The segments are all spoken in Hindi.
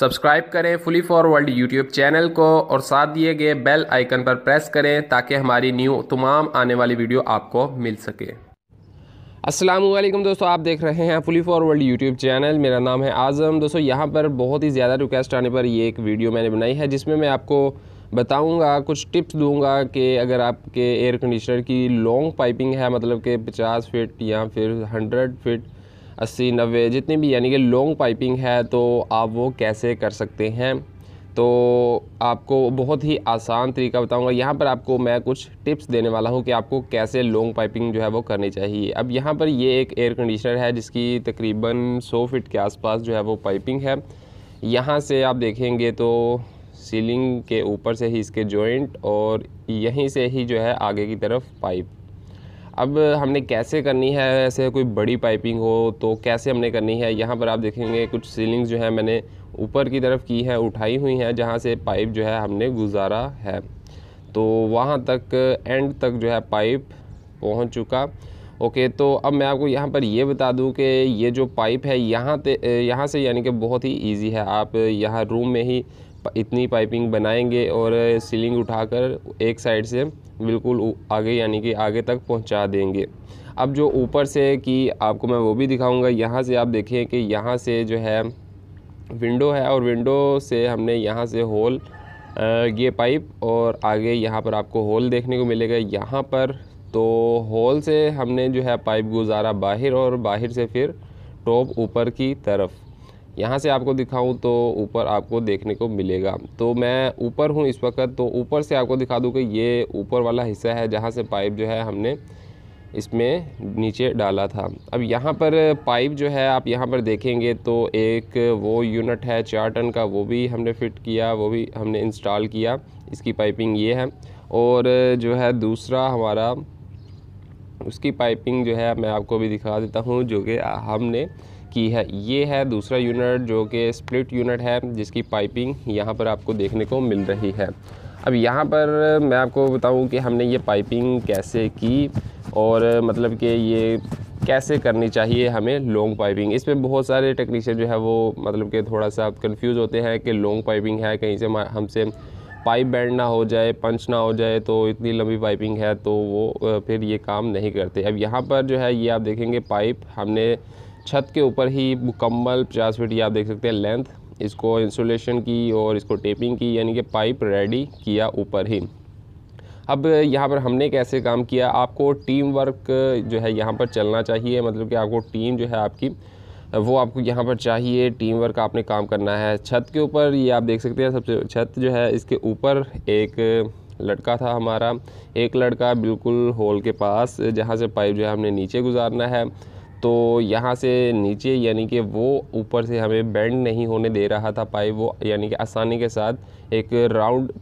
सब्सक्राइब करें फुली फॉरवर्ल्ड यूट्यूब चैनल को और साथ दिए गए बेल आइकन पर प्रेस करें ताकि हमारी न्यू तमाम आने वाली वीडियो आपको मिल सके असलम दोस्तों आप देख रहे हैं फुली वर्ल्ड यूट्यूब चैनल मेरा नाम है आज़म दोस्तों यहाँ पर बहुत ही ज़्यादा रिक्वेस्ट आने पर ये एक वीडियो मैंने बनाई है जिसमें मैं आपको बताऊंगा कुछ टिप्स दूंगा कि अगर आपके एयर कंडीशनर की लॉन्ग पाइपिंग है मतलब कि 50 फिट या फिर 100 फिट अस्सी नब्बे जितनी भी यानी कि लॉन्ग पाइपिंग है तो आप वो कैसे कर सकते हैं तो आपको बहुत ही आसान तरीका बताऊंगा यहाँ पर आपको मैं कुछ टिप्स देने वाला हूँ कि आपको कैसे लॉन्ग पाइपिंग जो है वो करनी चाहिए अब यहाँ पर ये एक एयर कंडीशनर है जिसकी तकरीबन 100 फीट के आसपास जो है वो पाइपिंग है यहाँ से आप देखेंगे तो सीलिंग के ऊपर से ही इसके जॉइंट और यहीं से ही जो है आगे की तरफ पाइप अब हमने कैसे करनी है ऐसे कोई बड़ी पाइपिंग हो तो कैसे हमने करनी है यहाँ पर आप देखेंगे कुछ सीलिंग्स जो है मैंने ऊपर की तरफ की है उठाई हुई हैं जहाँ से पाइप जो है हमने गुजारा है तो वहाँ तक एंड तक जो है पाइप पहुँच चुका ओके तो अब मैं आपको यहाँ पर ये बता दूँ कि ये जो पाइप है यहाँ यहाँ से यानी कि बहुत ही ईजी है आप यहाँ रूम में ही इतनी पाइपिंग बनाएंगे और सीलिंग उठाकर एक साइड से बिल्कुल आगे यानी कि आगे तक पहुंचा देंगे अब जो ऊपर से कि आपको मैं वो भी दिखाऊंगा यहाँ से आप देखिए कि यहाँ से जो है विंडो है और विंडो से हमने यहाँ से होल ये पाइप और आगे यहाँ पर आपको होल देखने को मिलेगा यहाँ पर तो होल से हमने जो है पाइप गुजारा बाहर और बाहर से फिर टॉप ऊपर की तरफ यहाँ से आपको दिखाऊँ तो ऊपर आपको देखने को मिलेगा तो मैं ऊपर हूँ इस वक्त तो ऊपर से आपको दिखा दूँ कि ये ऊपर वाला हिस्सा है जहाँ से पाइप जो है हमने इसमें नीचे डाला था अब यहाँ पर पाइप जो है आप यहाँ पर देखेंगे तो एक वो यूनिट है चार टन का वो भी हमने फिट किया वो भी हमने इंस्टॉल किया इसकी पाइपिंग ये है और जो है दूसरा हमारा उसकी पाइपिंग जो है मैं आपको भी दिखा देता हूँ जो कि हमने की है ये है दूसरा यूनिट जो कि स्प्लिट यूनिट है जिसकी पाइपिंग यहाँ पर आपको देखने को मिल रही है अब यहाँ पर मैं आपको बताऊँ कि हमने ये पाइपिंग कैसे की और मतलब कि ये कैसे करनी चाहिए हमें लॉन्ग पाइपिंग इस पर बहुत सारे टेक्नीशियन जो है वो मतलब कि थोड़ा सा कंफ्यूज होते हैं कि लॉन्ग पाइपिंग है कहीं से हमसे पाइप बैंड ना हो जाए पंच ना हो जाए तो इतनी लंबी पाइपिंग है तो वो फिर ये काम नहीं करते अब यहाँ पर जो है ये आप देखेंगे पाइप हमने छत के ऊपर ही मुकम्मल पचास फीट ये आप देख सकते हैं लेंथ इसको इंसुलेशन की और इसको टेपिंग की यानी कि पाइप रेडी किया ऊपर ही अब यहाँ पर हमने कैसे काम किया आपको टीम वर्क जो है यहाँ पर चलना चाहिए मतलब कि आपको टीम जो है आपकी वो आपको यहाँ पर चाहिए टीम वर्क आपने काम करना है छत के ऊपर ये आप देख सकते हैं सबसे छत जो है इसके ऊपर एक लड़का था हमारा एक लड़का बिल्कुल होल के पास जहाँ से पाइप जो है हमने नीचे गुजारना है तो यहाँ से नीचे यानी कि वो ऊपर से हमें बेंड नहीं होने दे रहा था पाइप वो यानी कि आसानी के साथ एक राउंड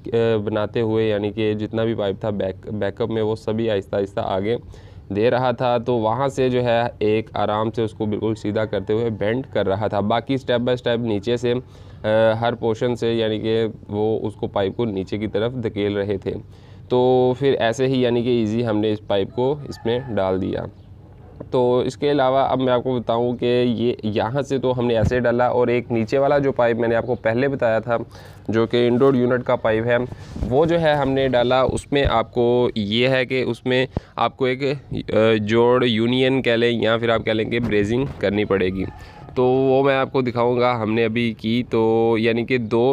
बनाते हुए यानी कि जितना भी पाइप था बैक बैकअप में वो सभी आहिस्ता आहिस्ता आगे दे रहा था तो वहाँ से जो है एक आराम से उसको बिल्कुल सीधा करते हुए बेंड कर रहा था बाकी स्टेप बाय स्टेप नीचे से हर पोर्शन से यानी कि वो उसको पाइप को नीचे की तरफ धकेल रहे थे तो फिर ऐसे ही यानी कि ईज़ी हमने इस पाइप को इसमें डाल दिया तो इसके अलावा अब मैं आपको बताऊं कि ये यहाँ से तो हमने ऐसे डाला और एक नीचे वाला जो पाइप मैंने आपको पहले बताया था जो कि इंडोर यूनिट का पाइप है वो जो है हमने डाला उसमें आपको ये है कि उसमें आपको एक जोड़ यूनियन कह लें या फिर आप कह लेंगे ब्रेजिंग करनी पड़ेगी तो वो मैं आपको दिखाऊंगा हमने अभी की तो यानी कि दो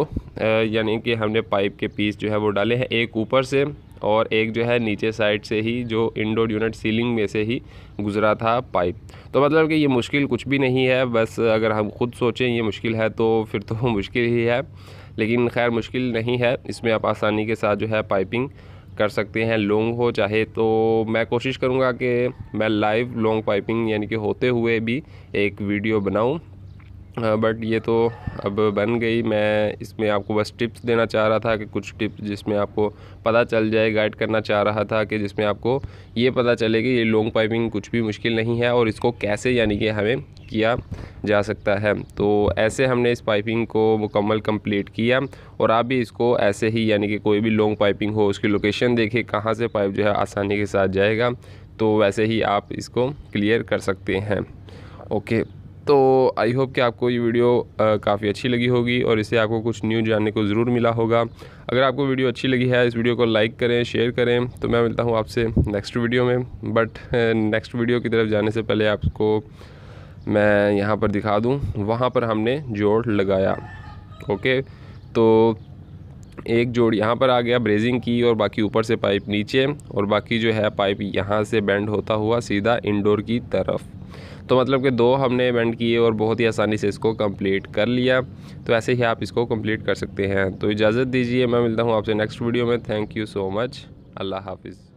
यानी कि हमने पाइप के पीस जो है वो डाले हैं एक ऊपर से और एक जो है नीचे साइड से ही जो इंडोर यूनिट सीलिंग में से ही गुज़रा था पाइप तो मतलब कि ये मुश्किल कुछ भी नहीं है बस अगर हम खुद सोचें ये मुश्किल है तो फिर तो मुश्किल ही है लेकिन खैर मुश्किल नहीं है इसमें आप आसानी के साथ जो है पाइपिंग कर सकते हैं लॉन्ग हो चाहे तो मैं कोशिश करूँगा कि मैं लाइव लॉन्ग पाइपिंग यानी कि होते हुए भी एक वीडियो बनाऊँ बट ये तो अब बन गई मैं इसमें आपको बस टिप्स देना चाह रहा था कि कुछ टिप्स जिसमें आपको पता चल जाए गाइड करना चाह रहा था कि जिसमें आपको ये पता चले कि ये लॉन्ग पाइपिंग कुछ भी मुश्किल नहीं है और इसको कैसे यानी कि हमें किया जा सकता है तो ऐसे हमने इस पाइपिंग को मुकम्मल कंप्लीट किया और आप भी इसको ऐसे ही यानी कि कोई भी लॉन्ग पाइपिंग हो उसकी लोकेशन देखिए कहाँ से पाइप जो है आसानी के साथ जाएगा तो वैसे ही आप इसको क्लियर कर सकते हैं ओके तो आई होप कि आपको ये वीडियो काफ़ी अच्छी लगी होगी और इससे आपको कुछ न्यू जानने को ज़रूर मिला होगा अगर आपको वीडियो अच्छी लगी है इस वीडियो को लाइक करें शेयर करें तो मैं मिलता हूँ आपसे नेक्स्ट वीडियो में बट नेक्स्ट वीडियो की तरफ जाने से पहले आपको मैं यहाँ पर दिखा दूँ वहाँ पर हमने जोड़ लगाया ओके तो एक जोड़ यहाँ पर आ गया ब्रेजिंग की और बाकी ऊपर से पाइप नीचे और बाकी जो है पाइप यहाँ से बेंड होता हुआ सीधा इंडोर की तरफ तो मतलब कि दो हमने इवेंट किए और बहुत ही आसानी से इसको कंप्लीट कर लिया तो ऐसे ही आप इसको कंप्लीट कर सकते हैं तो इजाज़त दीजिए मैं मिलता हूँ आपसे नेक्स्ट वीडियो में थैंक यू सो मच अल्लाह हाफिज़